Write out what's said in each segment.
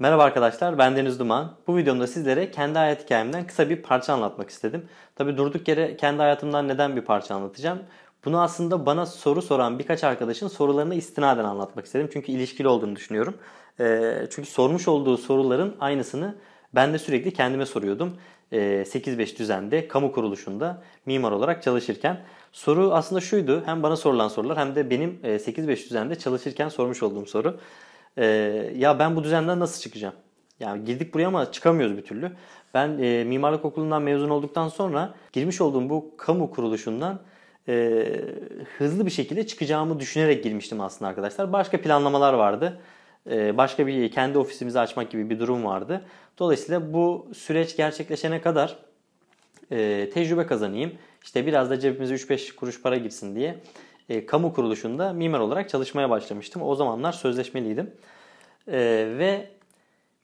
Merhaba arkadaşlar, ben Deniz Duman. Bu videomda sizlere kendi hayat hikayemden kısa bir parça anlatmak istedim. Tabi durduk yere kendi hayatımdan neden bir parça anlatacağım? Bunu aslında bana soru soran birkaç arkadaşın sorularına istinaden anlatmak istedim. Çünkü ilişkili olduğunu düşünüyorum. Ee, çünkü sormuş olduğu soruların aynısını ben de sürekli kendime soruyordum. 8-5 ee, düzende, kamu kuruluşunda mimar olarak çalışırken. Soru aslında şuydu, hem bana sorulan sorular hem de benim 8-5 e, düzende çalışırken sormuş olduğum soru e, ya ben bu düzenden nasıl çıkacağım? Yani girdik buraya ama çıkamıyoruz bir türlü. Ben e, mimarlık okulundan mezun olduktan sonra girmiş olduğum bu kamu kuruluşundan e, hızlı bir şekilde çıkacağımı düşünerek girmiştim aslında arkadaşlar. Başka planlamalar vardı. E, başka bir kendi ofisimizi açmak gibi bir durum vardı. Dolayısıyla bu süreç gerçekleşene kadar e, tecrübe kazanayım. İşte biraz da cebimize 3-5 kuruş para girsin diye e, kamu kuruluşunda mimar olarak çalışmaya başlamıştım. O zamanlar sözleşmeliydim. E, ve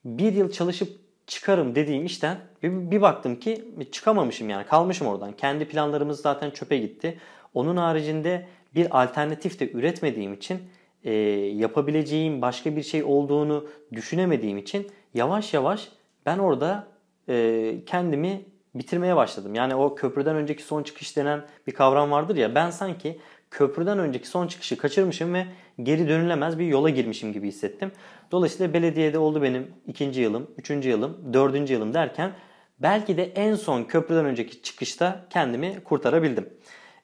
bir yıl çalışıp çıkarım dediğim işten bir, bir baktım ki çıkamamışım yani kalmışım oradan. Kendi planlarımız zaten çöpe gitti. Onun haricinde bir alternatif de üretmediğim için e, yapabileceğim başka bir şey olduğunu düşünemediğim için yavaş yavaş ben orada e, kendimi bitirmeye başladım. Yani o köprüden önceki son çıkış denen bir kavram vardır ya ben sanki köprüden önceki son çıkışı kaçırmışım ve geri dönülemez bir yola girmişim gibi hissettim. Dolayısıyla belediyede oldu benim ikinci yılım, üçüncü yılım, dördüncü yılım derken belki de en son köprüden önceki çıkışta kendimi kurtarabildim.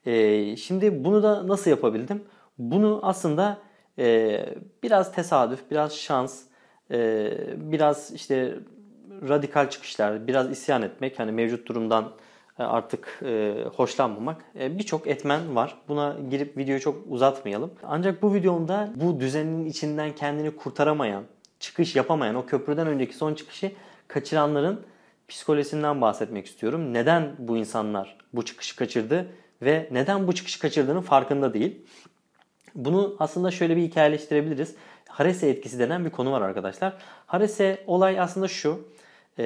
Ee, şimdi bunu da nasıl yapabildim? Bunu aslında e, biraz tesadüf, biraz şans, e, biraz işte radikal çıkışlar, biraz isyan etmek, hani mevcut durumdan e, artık e, hoşlanmamak. E, Birçok etmen var. Buna girip videoyu çok uzatmayalım. Ancak bu videomda bu düzenin içinden kendini kurtaramayan, çıkış yapamayan, o köprüden önceki son çıkışı kaçıranların psikolojisinden bahsetmek istiyorum. Neden bu insanlar bu çıkışı kaçırdı ve neden bu çıkışı kaçırdığının farkında değil. Bunu aslında şöyle bir hikayeleştirebiliriz. Harese etkisi denen bir konu var arkadaşlar. Harese olay aslında şu. E,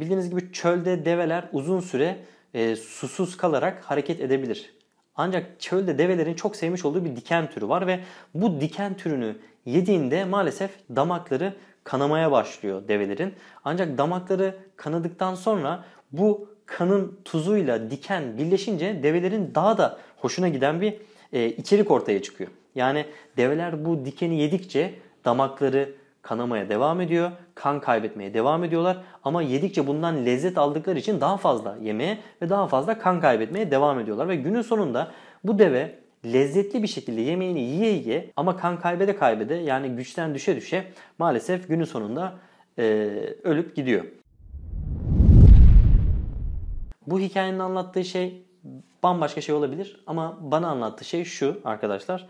bildiğiniz gibi çölde develer uzun süre e, susuz kalarak hareket edebilir. Ancak çölde develerin çok sevmiş olduğu bir diken türü var ve bu diken türünü yediğinde maalesef damakları kanamaya başlıyor develerin. Ancak damakları kanadıktan sonra bu kanın tuzuyla diken birleşince develerin daha da hoşuna giden bir e, içerik ortaya çıkıyor. Yani develer bu dikeni yedikçe damakları kanamaya devam ediyor. Kan kaybetmeye devam ediyorlar. Ama yedikçe bundan lezzet aldıkları için daha fazla yemeye ve daha fazla kan kaybetmeye devam ediyorlar. Ve günün sonunda bu deve lezzetli bir şekilde yemeğini yiye yiye ama kan kaybede kaybede yani güçten düşe düşe maalesef günün sonunda e, ölüp gidiyor. Bu hikayenin anlattığı şey bambaşka şey olabilir ama bana anlattığı şey şu arkadaşlar.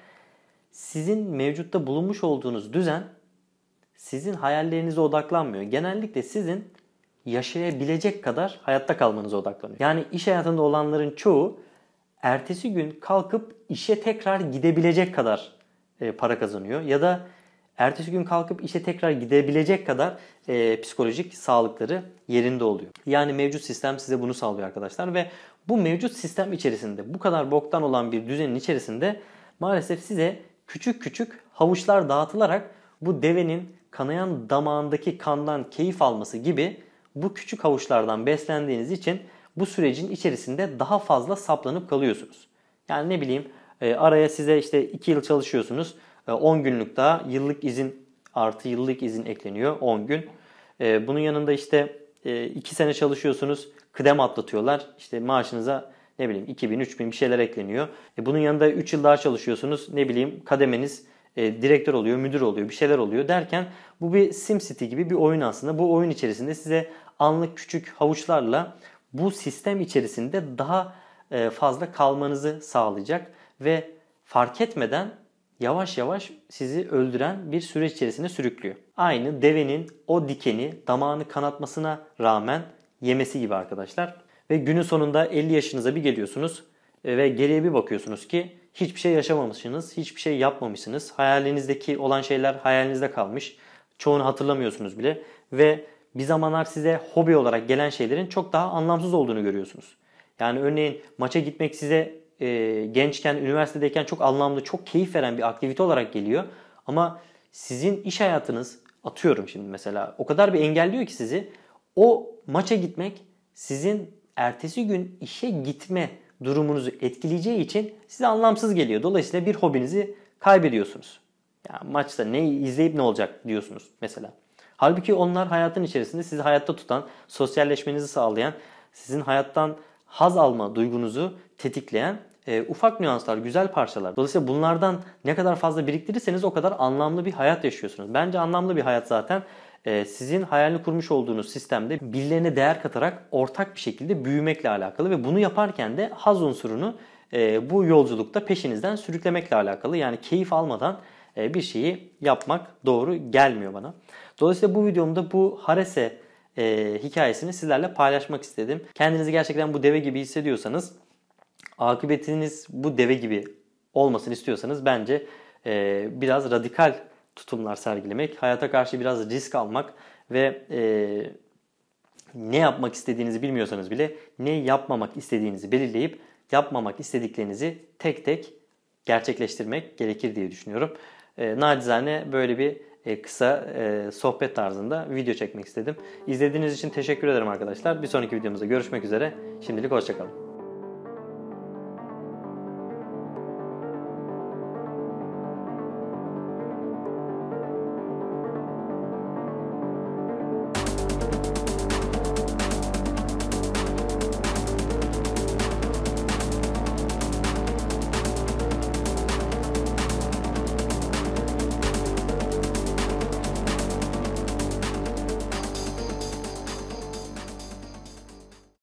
Sizin mevcutta bulunmuş olduğunuz düzen sizin hayallerinize odaklanmıyor. Genellikle sizin yaşayabilecek kadar hayatta kalmanıza odaklanıyor. Yani iş hayatında olanların çoğu ertesi gün kalkıp işe tekrar gidebilecek kadar e, para kazanıyor ya da ertesi gün kalkıp işe tekrar gidebilecek kadar e, psikolojik sağlıkları yerinde oluyor. Yani mevcut sistem size bunu sağlıyor arkadaşlar ve bu mevcut sistem içerisinde bu kadar boktan olan bir düzenin içerisinde maalesef size küçük küçük havuçlar dağıtılarak bu devenin kanayan damağındaki kandan keyif alması gibi bu küçük havuçlardan beslendiğiniz için bu sürecin içerisinde daha fazla saplanıp kalıyorsunuz. Yani ne bileyim e, araya size işte 2 yıl çalışıyorsunuz. 10 e, günlük daha yıllık izin artı yıllık izin ekleniyor 10 gün. E, bunun yanında işte 2 sene çalışıyorsunuz kıdem atlatıyorlar. işte maaşınıza ne bileyim 2000 3000 bir şeyler ekleniyor. Bunun yanında 3 yıl daha çalışıyorsunuz ne bileyim kademeniz e, direktör oluyor, müdür oluyor, bir şeyler oluyor derken bu bir SimCity gibi bir oyun aslında. Bu oyun içerisinde size anlık küçük havuçlarla bu sistem içerisinde daha e, fazla kalmanızı sağlayacak ve fark etmeden yavaş yavaş sizi öldüren bir süreç içerisinde sürüklüyor. Aynı devenin o dikeni damağını kanatmasına rağmen yemesi gibi arkadaşlar. Ve günün sonunda 50 yaşınıza bir geliyorsunuz e, ve geriye bir bakıyorsunuz ki hiçbir şey yaşamamışsınız, hiçbir şey yapmamışsınız. Hayalinizdeki olan şeyler hayalinizde kalmış. Çoğunu hatırlamıyorsunuz bile ve bir zamanlar size hobi olarak gelen şeylerin çok daha anlamsız olduğunu görüyorsunuz. Yani örneğin maça gitmek size e, gençken, üniversitedeyken çok anlamlı, çok keyif veren bir aktivite olarak geliyor. Ama sizin iş hayatınız, atıyorum şimdi mesela, o kadar bir engelliyor ki sizi. O maça gitmek sizin ertesi gün işe gitme durumunuzu etkileyeceği için size anlamsız geliyor. Dolayısıyla bir hobinizi kaybediyorsunuz. Ya maçta ne izleyip ne olacak diyorsunuz mesela. Halbuki onlar hayatın içerisinde sizi hayatta tutan, sosyalleşmenizi sağlayan, sizin hayattan haz alma duygunuzu tetikleyen e, ufak nüanslar, güzel parçalar. Dolayısıyla bunlardan ne kadar fazla biriktirirseniz o kadar anlamlı bir hayat yaşıyorsunuz. Bence anlamlı bir hayat zaten ee, sizin hayalini kurmuş olduğunuz sistemde birilerine değer katarak ortak bir şekilde büyümekle alakalı ve bunu yaparken de haz unsurunu e, bu yolculukta peşinizden sürüklemekle alakalı. Yani keyif almadan e, bir şeyi yapmak doğru gelmiyor bana. Dolayısıyla bu videomda bu Harese e, hikayesini sizlerle paylaşmak istedim. Kendinizi gerçekten bu deve gibi hissediyorsanız, akıbetiniz bu deve gibi olmasını istiyorsanız bence biraz radikal tutumlar sergilemek, hayata karşı biraz risk almak ve e, ne yapmak istediğinizi bilmiyorsanız bile ne yapmamak istediğinizi belirleyip yapmamak istediklerinizi tek tek gerçekleştirmek gerekir diye düşünüyorum. E, nacizane böyle bir e, kısa e, sohbet tarzında video çekmek istedim. İzlediğiniz için teşekkür ederim arkadaşlar. Bir sonraki videomuzda görüşmek üzere. Şimdilik hoşçakalın.